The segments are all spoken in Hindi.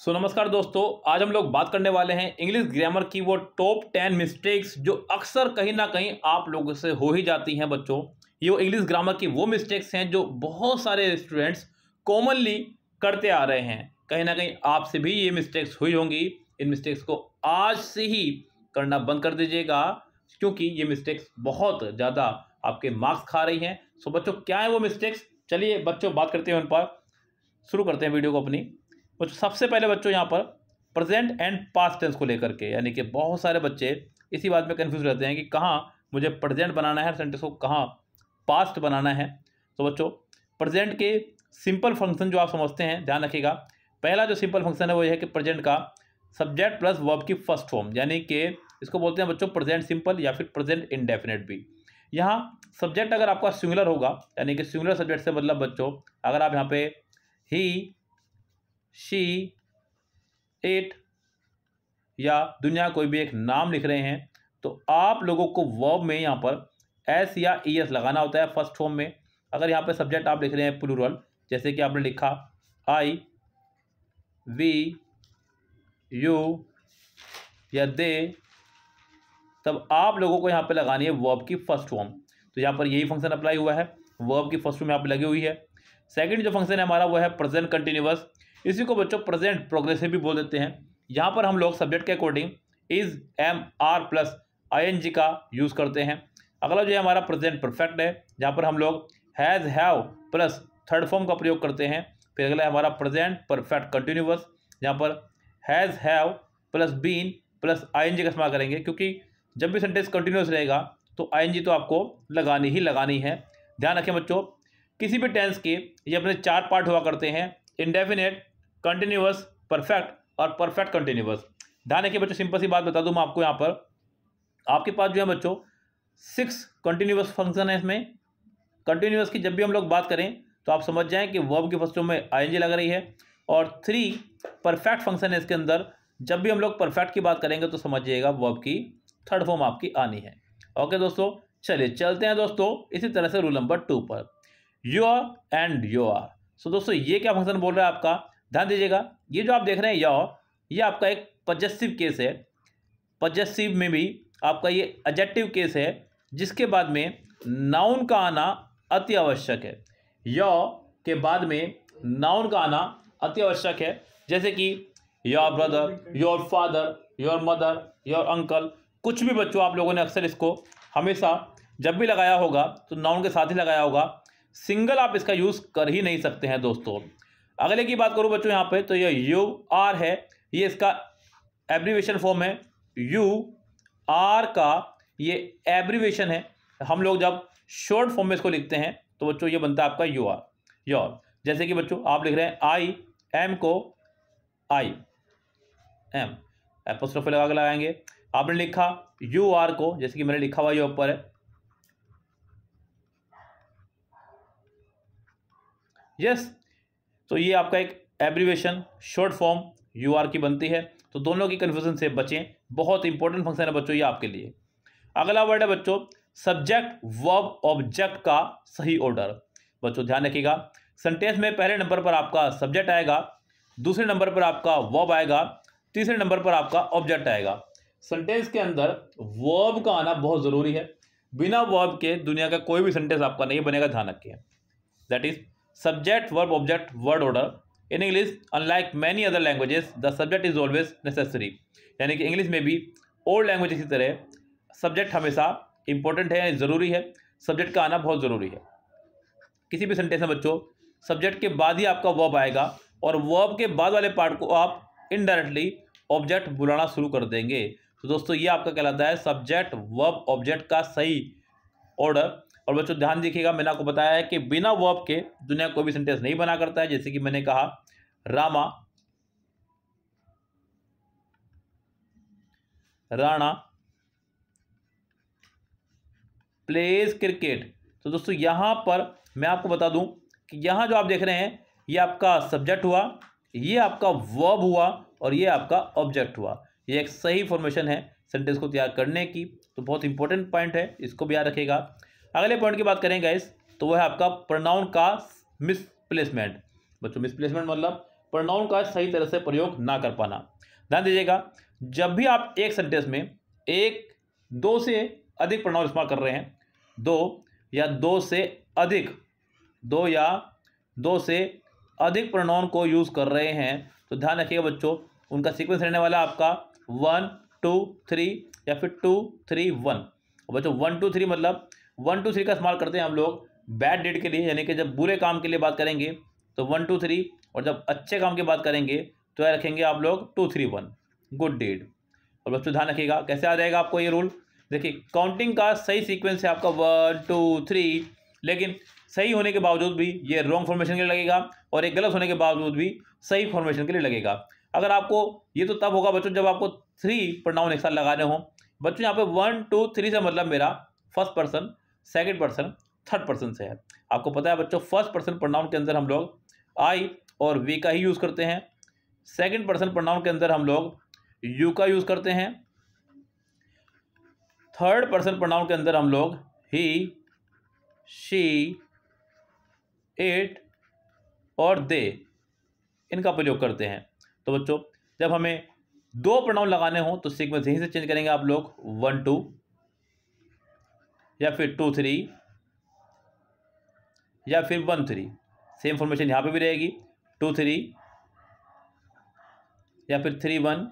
सो so, नमस्कार दोस्तों आज हम लोग बात करने वाले हैं इंग्लिश ग्रामर की वो टॉप टेन मिस्टेक्स जो अक्सर कहीं ना कहीं आप लोगों से हो ही जाती हैं बच्चों ये वो इंग्लिश ग्रामर की वो मिस्टेक्स हैं जो बहुत सारे स्टूडेंट्स कॉमनली करते आ रहे हैं कहीं ना कहीं आपसे भी ये मिस्टेक्स हुई होंगी इन मिस्टेक्स को आज से ही करना बंद कर दीजिएगा क्योंकि ये मिस्टेक्स बहुत ज़्यादा आपके मार्क्स खा रही हैं सो so, बच्चों क्या है वो मिस्टेक्स चलिए बच्चों बात करते हैं उन पर शुरू करते हैं वीडियो को अपनी बच्चों सबसे पहले बच्चों यहाँ पर प्रेजेंट एंड पास्ट टेंस को लेकर के यानी कि बहुत सारे बच्चे इसी बात में कन्फ्यूज रहते हैं कि कहाँ मुझे प्रेजेंट बनाना है सेंटेंस को कहाँ पास्ट बनाना है तो बच्चों प्रेजेंट के सिंपल फंक्शन जो आप समझते हैं ध्यान रखिएगा पहला जो सिंपल फंक्शन है वो यह है कि प्रेजेंट का सब्जेक्ट प्लस वर्ब की फर्स्ट फॉर्म यानी कि इसको बोलते हैं बच्चों प्रेजेंट सिंपल या फिर प्रेजेंट इनडेफिनेट भी यहाँ सब्जेक्ट अगर आपका सिंगुलर होगा यानी कि सिंगुलर सब्जेक्ट से मतलब बच्चों अगर आप यहाँ पे ही शी एट या दुनिया कोई भी एक नाम लिख रहे हैं तो आप लोगों को वर्ब में यहाँ पर एस या ई एस लगाना होता है फर्स्ट फॉर्म में अगर यहाँ पर सब्जेक्ट आप लिख रहे हैं प्लूरल जैसे कि आपने लिखा आई वी यू या दे तब आप लोगों को यहाँ पे लगानी है वर्ब की फर्स्ट फॉर्म तो यहाँ पर यही फंक्शन अप्लाई हुआ है वर्ब की फर्स्ट फॉर्म यहाँ पे लगी हुई है सेकंड जो फंक्शन है हमारा वो है प्रेजेंट कंटिन्यूस इसी को बच्चों प्रेजेंट प्रोग्रेसिव भी बोल देते हैं यहाँ पर हम लोग सब्जेक्ट के according is am are plus I N G का यूज़ करते हैं अगला जो है हमारा प्रेजेंट परफेक्ट है जहाँ पर हम लोग has have plus third form का प्रयोग करते हैं फिर अगला है हमारा प्रेजेंट परफेक्ट कंटिन्यूस जहाँ पर has have plus been plus I N G का इस्तेमाल करेंगे क्योंकि जब भी सेंटेंस कंटिन्यूस रहेगा तो आई एन जी तो आपको लगानी ही लगानी है ध्यान रखें बच्चों किसी भी टेंस के ये अपने चार पार्ट हुआ करते हैं इनडेफिनेट कंटिन्यूस परफेक्ट और परफेक्ट कंटिन्यूस ध्यान रखिए बच्चों सिंपल सी बात बता दूं मैं आपको यहाँ पर आपके पास जो है बच्चों सिक्स कंटिन्यूस फंक्शन है इसमें कंटिन्यूस की जब भी हम लोग बात करें तो आप समझ जाएं कि वर्ब के फर्स्ट में आई लग रही है और थ्री परफेक्ट फंक्शन है इसके अंदर जब भी हम लोग परफेक्ट की बात करेंगे तो समझिएगा वर्ब की थर्ड फॉर्म आपकी आनी है ओके दोस्तों चलिए चलते हैं दोस्तों इसी तरह से रूल नंबर टू पर you are and you are so दोस्तों ये क्या फंक्शन बोल रहा है आपका ध्यान दीजिएगा ये जो आप देख रहे हैं यौ ये आपका एक पजेसिव केस है पजेसिव में भी आपका ये एजेक्टिव केस है जिसके बाद में नाउन का आना अति आवश्यक है यौ के बाद में नाउन का आना अति आवश्यक है जैसे कि your brother your father your mother your uncle कुछ भी बच्चों आप लोगों ने अक्सर इसको हमेशा जब भी लगाया होगा तो नाउन के साथ ही लगाया होगा सिंगल आप इसका यूज़ कर ही नहीं सकते हैं दोस्तों अगले की बात करूँ बच्चों यहाँ पे तो ये यू आर है ये इसका एब्रीवेशन फॉर्म है यू आर का ये एब्रीवेशन है हम लोग जब शॉर्ट फॉर्म में इसको लिखते हैं तो बच्चों ये बनता है आपका यू आर योर जैसे कि बच्चों आप लिख रहे हैं आई एम को आई एम एपोस्ट्रोफी लगा के लगाएंगे आपने लिखा यू आर को जैसे कि मैंने लिखा हुआ ये ऊपर है यस तो ये आपका एक abbreviation short form you are की बनती है तो दोनों की कन्फ्यूजन से बचें बहुत इंपॉर्टेंट फंक्शन है बच्चों ये आपके लिए अगला वर्ड है बच्चों सब्जेक्ट वर्ब ऑब्जेक्ट का सही ऑर्डर बच्चों ध्यान रखिएगा सेंटेंस में पहले नंबर पर आपका सब्जेक्ट आएगा दूसरे नंबर पर आपका वर्ब आएगा तीसरे नंबर पर आपका ऑब्जेक्ट आएगा सेंटेंस के अंदर वर्ब का आना बहुत ज़रूरी है बिना वर्ब के दुनिया का कोई भी सेंटेंस आपका नहीं बनेगा ध्यान रखिए that is subject verb object word order in English unlike many other languages the subject is always necessary यानी कि इंग्लिश में भी ओल्ड लैंग्वेज की तरह सब्जेक्ट हमेशा इंपॉर्टेंट है यानी ज़रूरी है सब्जेक्ट का आना बहुत ज़रूरी है किसी भी सेंटेंस में बच्चों सब्जेक्ट के बाद ही आपका वर्ब आएगा और वर्ब के बाद वाले पार्ट को आप इनडायरेक्टली ऑब्जेक्ट बुलाना शुरू कर देंगे तो दोस्तों ये आपका कहलाता है सब्जेक्ट वर्ब ऑब्जेक्ट का सही ऑर्डर और बच्चों ध्यान देखिएगा मैंने आपको बताया है कि बिना वर्ब के दुनिया कोई भी सेंटेंस नहीं बना करता है जैसे कि मैंने कहा रामा राणा प्लेज क्रिकेट तो दोस्तों यहां पर मैं आपको बता दूं कि यहां जो आप देख रहे हैं ये आपका सब्जेक्ट हुआ ये आपका वर्ब हुआ और ये आपका ऑब्जेक्ट हुआ ये एक सही फॉर्मेशन है सेंटेंस को तैयार करने की तो बहुत इंपॉर्टेंट पॉइंट है इसको भी याद रखेगा अगले पॉइंट की बात करें गाइस तो वह आपका प्रोनाउन का मिसप्लेसमेंट बच्चों मिसप्लेसमेंट मतलब प्रोनाउन का सही तरह से प्रयोग ना कर पाना ध्यान दीजिएगा जब भी आप एक सेंटेंस में एक दो से अधिक प्रोनाउन इस्तेमाल कर रहे हैं दो या दो से अधिक दो या दो से अधिक प्रोनाउन को यूज़ कर रहे हैं तो ध्यान रखिएगा बच्चों उनका सीक्वेंस रहने वाला आपका वन टू थ्री या फिर टू थ्री वन बच्चों वन टू थ्री मतलब वन टू थ्री का इस्तेमाल करते हैं हम लोग बैड डेट के लिए यानी कि जब बुरे काम के लिए बात करेंगे तो वन टू थ्री और जब अच्छे काम की बात करेंगे तो यह रखेंगे आप लोग टू थ्री वन गुड डेड और बच्चों ध्यान रखिएगा कैसे आ जाएगा आपको ये रूल देखिए काउंटिंग का सही सीक्वेंस है आपका वन टू थ्री लेकिन सही होने के बावजूद भी ये रॉन्ग फॉर्मेशन के लिए लगेगा और ये गलत होने के बावजूद भी सही फॉर्मेशन के लिए लगेगा अगर आपको ये तो तब होगा बच्चों जब आपको थ्री प्रनाउन एक साथ लगाने हों बच्चों यहाँ पे वन टू थ्री से मतलब मेरा first person second person third person से है आपको पता है बच्चों फर्स्ट पर्सन प्रोनाउन के अंदर हम लोग आई और वी का ही यूज़ करते हैं सेकेंड पर्सन प्रोनाउन के अंदर हम लोग यू का यूज़ करते हैं थर्ड पर्सन प्रोनाउन के अंदर हम लोग ही शी एट और दे इनका प्रयोग करते हैं तो बच्चों जब हमें दो प्रोनाउन लगाने हों तो सीक्वेंस यहीं से चेंज करेंगे आप लोग वन टू या फिर टू थ्री या फिर वन थ्री सेम फॉर्मेशन यहाँ पे भी रहेगी टू थ्री या फिर थ्री वन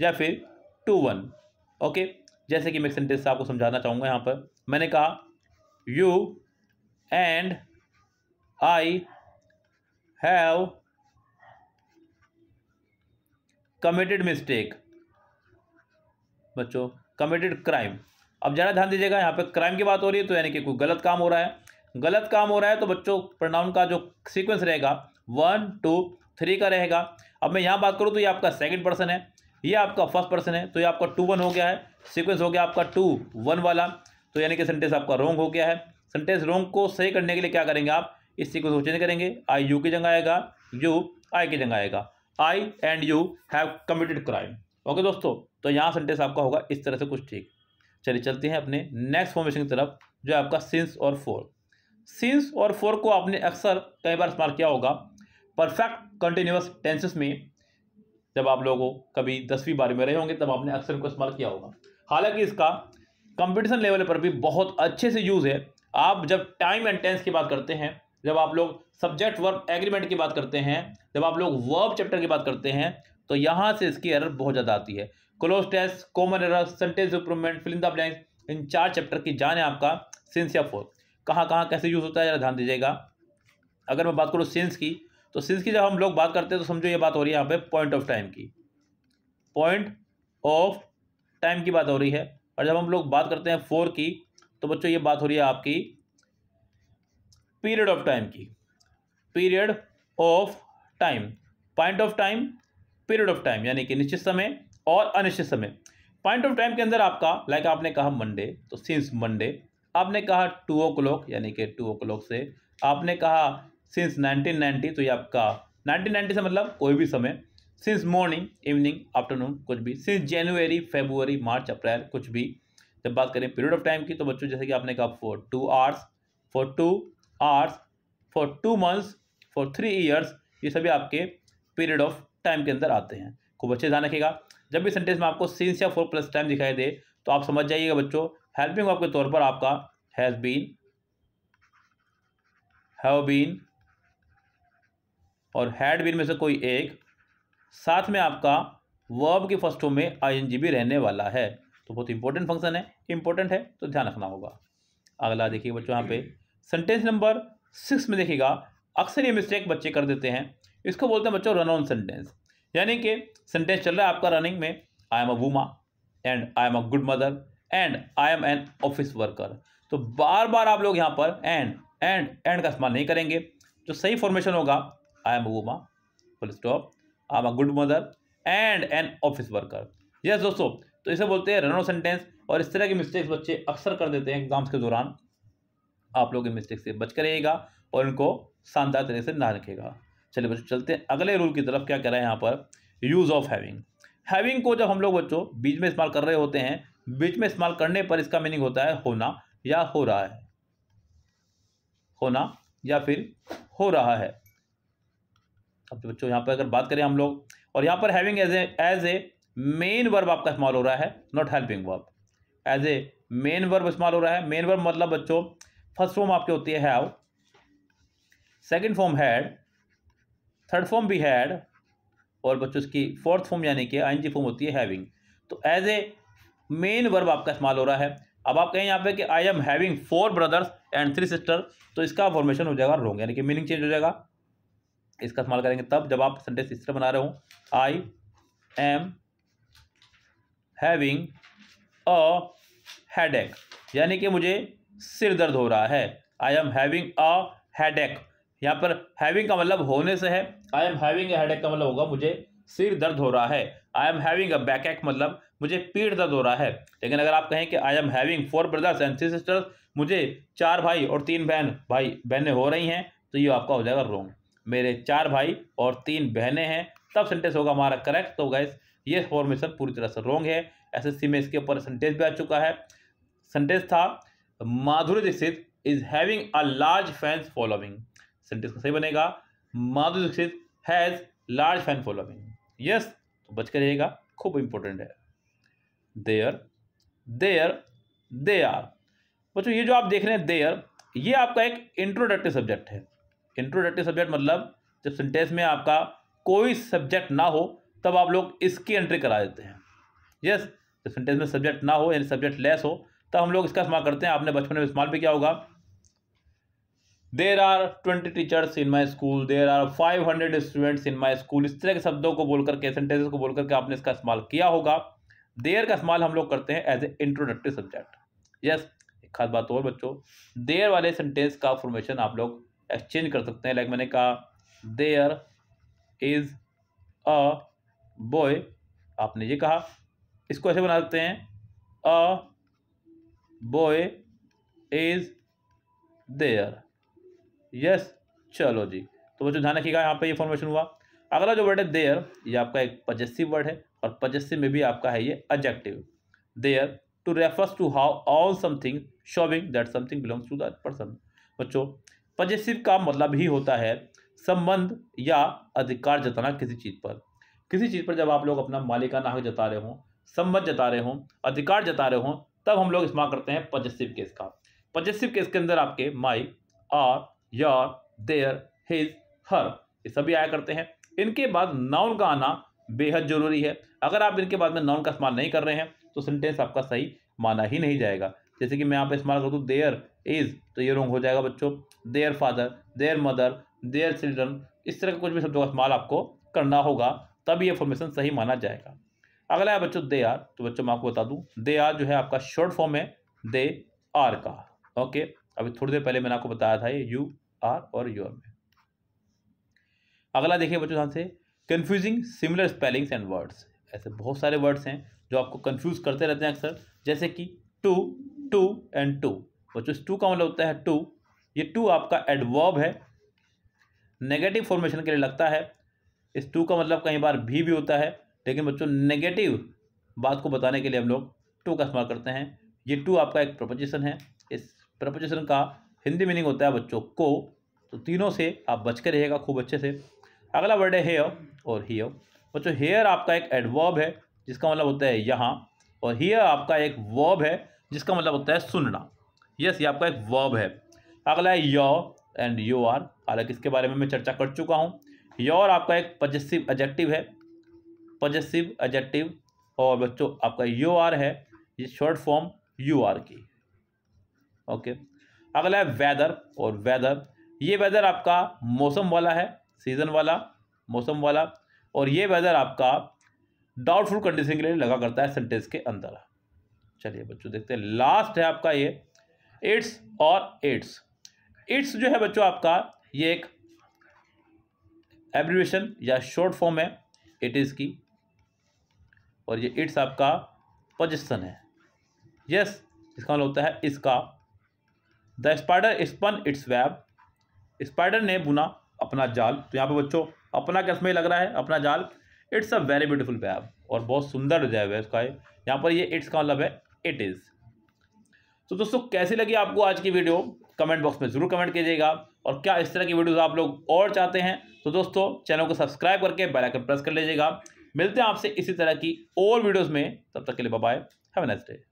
या फिर टू वन ओके जैसे कि मैं सेंटेंस आपको समझाना चाहूँगा यहाँ पर मैंने कहा you and I have committed mistake बच्चों कमिटेड क्राइम अब ज़्यादा ध्यान दीजिएगा यहाँ पे क्राइम की बात हो रही है तो यानी कि कोई गलत काम हो रहा है गलत काम हो रहा है तो बच्चों प्रणाउन का जो सीक्वेंस रहेगा वन टू थ्री का रहेगा अब मैं यहाँ बात करूँ तो ये आपका सेकेंड पर्सन है ये आपका फर्स्ट पर्सन है तो ये आपका टू वन हो गया है सीक्वेंस हो गया आपका टू वन वाला तो यानी कि सेंटेंस आपका रोंग हो गया है सेंटेंस रोंग को सही करने के लिए क्या करेंगे आप इस सीक्वेंस को चेंज करेंगे आई यू की जगह आएगा यू आई की जगह आएगा I and you have committed crime okay दोस्तों तो यहाँ सेंटेंस आपका होगा इस तरह से कुछ ठीक चलिए चलते हैं अपने नेक्स्ट फॉर्मेशन की तरफ जो है आपका सिंस और फोर सिंस और फोर को आपने अक्सर कई बार इस्तेमाल किया होगा परफेक्ट कंटिन्यूस टेंसेस में जब आप लोगों कभी दसवीं बारहवीं में रहे होंगे तब आपने अक्सर इनको इस्तेमाल किया होगा हालांकि इसका कंपटीशन लेवल पर भी बहुत अच्छे से यूज़ है आप जब टाइम एंड टेंस की बात करते हैं जब आप लोग सब्जेक्ट वर्ब एग्रीमेंट की बात करते हैं जब आप लोग वर्ब चैप्टर की बात करते हैं तो यहाँ से इसकी एरर बहुत ज़्यादा आती है cloze test common error sentence improvement filling the blanks इन चार चैप्टर की जान है आपका सेंस या फोर कहाँ कहाँ कैसे यूज़ होता है जरा ध्यान दीजिएगा अगर मैं बात करूँ सेंस की तो सेंस की जब हम लोग बात करते हैं तो समझो ये बात हो रही है यहाँ पे पॉइंट ऑफ टाइम की पॉइंट ऑफ टाइम की बात हो रही है और जब हम लोग बात करते हैं फोर की तो बच्चों ये बात हो रही है आपकी पीरियड ऑफ टाइम की period of time point of time period of time यानी कि निश्चित समय और अनिश्चित समय पॉइंट ऑफ टाइम के अंदर आपका लाइक आपने कहा मंडे तो सिंस मंडे आपने कहा टू ओ क्लॉक यानी कि टू ओ क्लॉक से आपने कहा सिंस 1990 तो ये आपका 1990 से मतलब कोई भी समय सिंस मॉर्निंग इवनिंग आफ्टरनून कुछ भी सिंस जनवरी फेबुअरी मार्च अप्रैल कुछ भी जब बात करें पीरियड ऑफ टाइम की तो बच्चों जैसे कि आपने कहा for two hours for two hours for two months for three years ये सभी आपके पीरियड ऑफ टाइम के अंदर आते हैं खूब अच्छे ध्यान रखेगा जब भी सेंटेंस में आपको सिंस या फोर प्लस टाइम दिखाई दे तो आप समझ जाइएगा बच्चों हेल्पिंग वर्ब के तौर पर आपका हैज़ बीन हैव बीन और हैड बीन में से कोई एक साथ में आपका वर्ब की फर्स्ट होम में आई भी रहने वाला है तो बहुत इंपॉर्टेंट फंक्शन है इंपॉर्टेंट है तो ध्यान रखना होगा अगला देखिए बच्चों यहाँ पे सेंटेंस नंबर सिक्स में देखिएगा अक्सर ये मिस्टेक बच्चे कर देते हैं इसको बोलते हैं बच्चों रन ऑन सेंटेंस यानी कि सेंटेंस चल रहा है आपका रनिंग में I am a woman and I am a good mother and I am an office worker तो बार बार आप लोग यहाँ पर एंड एंड एंड का इस्तेमाल नहीं करेंगे जो सही फॉर्मेशन होगा I am a woman full stop I am a good mother and an office worker yes दोस्तों तो इसे बोलते हैं रनो सेंटेंस और इस तरह के मिस्टेक्स बच्चे अक्सर कर देते हैं एग्जाम्स के दौरान आप लोग इन मिस्टेक से बच कर रहिएगा और इनको शानदार तरीके से ना रखेगा चलिए बच्चों चलते हैं अगले रूल की तरफ क्या कह रहे हैं यहाँ पर यूज़ ऑफ हैविंग हैविंग को जब हम लोग बच्चों बीच में इस्तेमाल कर रहे होते हैं बीच में इस्तेमाल करने पर इसका मीनिंग होता है होना या हो रहा है होना या फिर हो रहा है अब तो बच्चों यहाँ पर अगर बात करें हम लोग और यहाँ पर having as a as a main verb आपका इस्तेमाल हो रहा है not helping verb as a main verb इस्तेमाल हो रहा है मेन वर्ब मतलब बच्चों फर्स्ट फॉर्म आपके होती है have second form had third form भी हैड और बच्चों उसकी फोर्थ फॉर्म यानी कि आई फॉर्म होती है हैविंग तो एज ए मेन वर्ब आपका इस्तेमाल हो रहा है अब आप कहें यहाँ पे कि I am having four brothers and three sister तो इसका फॉर्मेशन हो जाएगा रोंग यानी कि मीनिंग चेंज हो जाएगा इसका इस्तेमाल करेंगे तब जब आप संडे सिस्टर बना रहे हो I am having a head यानी कि मुझे सिर दर्द हो रहा है I am having a head यहाँ पर हैविंग का मतलब होने से है I am having a headache का मतलब होगा मुझे सिर दर्द हो रहा है I am having a backache मतलब मुझे पीठ दर्द हो रहा है लेकिन अगर आप कहें कि I am having four brothers and three sisters मुझे चार भाई और तीन बहन भाई बहनें हो रही हैं तो ये आपका हो जाएगा रोंग मेरे चार भाई और तीन बहनें हैं तब सेंटेंस होगा हमारा करेक्ट तो गैस ये फॉर्मेशन पूरी तरह से रॉन्ग है एस एस सी में इसके ऊपर सेंटेंस भी आ चुका है सेंटेंस था Madhuri Dixit is having a large fans following sentence का सही बनेगा Madhuri Dixit has large fan following yes तो बच कर रहेगा खूब इंपॉर्टेंट है देयर देयर दे आर बच्चों ये जो आप देख रहे हैं देयर ये आपका एक इंट्रोडक्टिव सब्जेक्ट है इंट्रोडक्टिव सब्जेक्ट मतलब जब सेंटेंस में आपका कोई सब्जेक्ट ना हो तब आप लोग इसकी एंट्री करा देते हैं यस जब सेंटेंस में सब्जेक्ट ना हो यानी सब्जेक्ट लेस हो तब हम लोग इसका इस्तेमाल करते हैं आपने बचपन में इस्तेमाल भी किया होगा there are twenty teachers in my school there are five hundred students in my school इस तरह के शब्दों को बोलकर के सेंटेंसेस को बोलकर के आपने इसका इस्तेमाल किया होगा देर का इस्तेमाल हम लोग करते हैं as a introductory subject yes एक खास बात और बच्चों देर वाले सेंटेंस का फॉर्मेशन आप लोग एक्सचेंज कर सकते हैं लाइक मैंने कहा देयर इज अ बॉय आपने ये कहा इसको ऐसे बना सकते हैं a boy is there yes चलो जी तो बच्चों ध्यान रखिएगा यहाँ पे ये फॉर्मेशन हुआ अगला जो वर्ड है देयर ये आपका एक पजस्सी वर्ड है और पजस्सी में भी आपका है ये adjective their too refers to how all something showing that something belongs to that person बच्चों पजेसिव का मतलब ही होता है संबंध या अधिकार जताना किसी चीज़ पर किसी चीज़ पर जब आप लोग अपना मालिकाना हक जता रहे हों संबंध जता रहे हों अधिकार जता रहे हों तब हम लोग इस्तेमाल करते हैं पजेसिव केस का पजेसिव केस के अंदर आपके my or your their his her ये सभी आया करते हैं इनके बाद नाउन का आना बेहद ज़रूरी है अगर आप इनके बाद में नाउन का इस्तेमाल नहीं कर रहे हैं तो सेंटेंस आपका सही माना ही नहीं जाएगा जैसे कि मैं आप इस्तेमाल कर दूँ तो देयर इज़ तो ये रोंग हो जाएगा बच्चों their father their mother their children इस तरह का कुछ भी शब्दों का इस्तेमाल आपको करना होगा तब ये फॉर्मेशन सही माना जाएगा अगला है बच्चों दे आर तो बच्चों मैं आपको बता दूँ दे आर जो है आपका शॉर्ट फॉर्म है दे आर का ओके अभी थोड़ी देर पहले मैंने आपको बताया था ये यू आर और योर में अगला देखिए बच्चों ध्यान से confusing similar spellings and words ऐसे बहुत सारे वर्ड्स हैं जो आपको कन्फ्यूज करते रहते हैं अक्सर जैसे कि टू टू एंड टू बच्चों टू का मतलब होता है टू ये टू आपका एडवर्ब है नेगेटिव फॉर्मेशन के लिए लगता है इस टू का मतलब कई बार भी भी होता है लेकिन बच्चों नेगेटिव बात को बताने के लिए हम लोग टू का इस्तेमाल करते हैं ये टू आपका एक प्रपोजिशन है इस प्रपोजिशन का हिंदी मीनिंग होता है बच्चों को तो तीनों से आप बच के रहिएगा खूब अच्छे से अगला वर्ड है हेयर और हियर बच्चों हेयर आपका एक एडवर्ब है जिसका मतलब होता है यहाँ और हेयर आपका एक वर्ब है जिसका मतलब होता है सुनना यस ये आपका एक वर्ब है अगला है यो एंड यू आर हालांकि इसके बारे में मैं चर्चा कर चुका हूँ योर आपका एक पजेसिव एजेक्टिव है पजेसिव एजेक्टिव और बच्चों आपका यू आर है ये शॉर्ट फॉर्म यू आर की ओके अगला है वेदर और वेदर ये वेदर आपका मौसम वाला है सीज़न वाला मौसम वाला और ये वेदर आपका डाउटफुल कंडीशन के लिए लगा करता है सेंटेंस के अंदर चलिए बच्चों देखते हैं लास्ट है आपका ये इट्स और इट्स इट्स जो है बच्चों आपका ये एक एब्रीवेशन या शॉर्ट फॉर्म है इट इज़ की और ये इट्स आपका पोजिशन है यस इसका मतलब होता है इसका the spider spun its web spider ने बुना अपना जाल तो यहाँ पे बच्चों अपना क्या लग रहा है अपना जाल it's a very beautiful web और बहुत सुंदर जैव है उसका यहाँ पर ये इट्स का मतलब है इट इज़ तो दोस्तों कैसी लगी आपको आज की वीडियो कमेंट बॉक्स में ज़रूर कमेंट कीजिएगा और क्या इस तरह की वीडियोस आप लोग और चाहते हैं तो दोस्तों चैनल को सब्सक्राइब करके बेल आइकन प्रेस कर लीजिएगा मिलते हैं आपसे इसी तरह की और वीडियोस में तब तक के लिए बाय हैव नेक्स्ट डे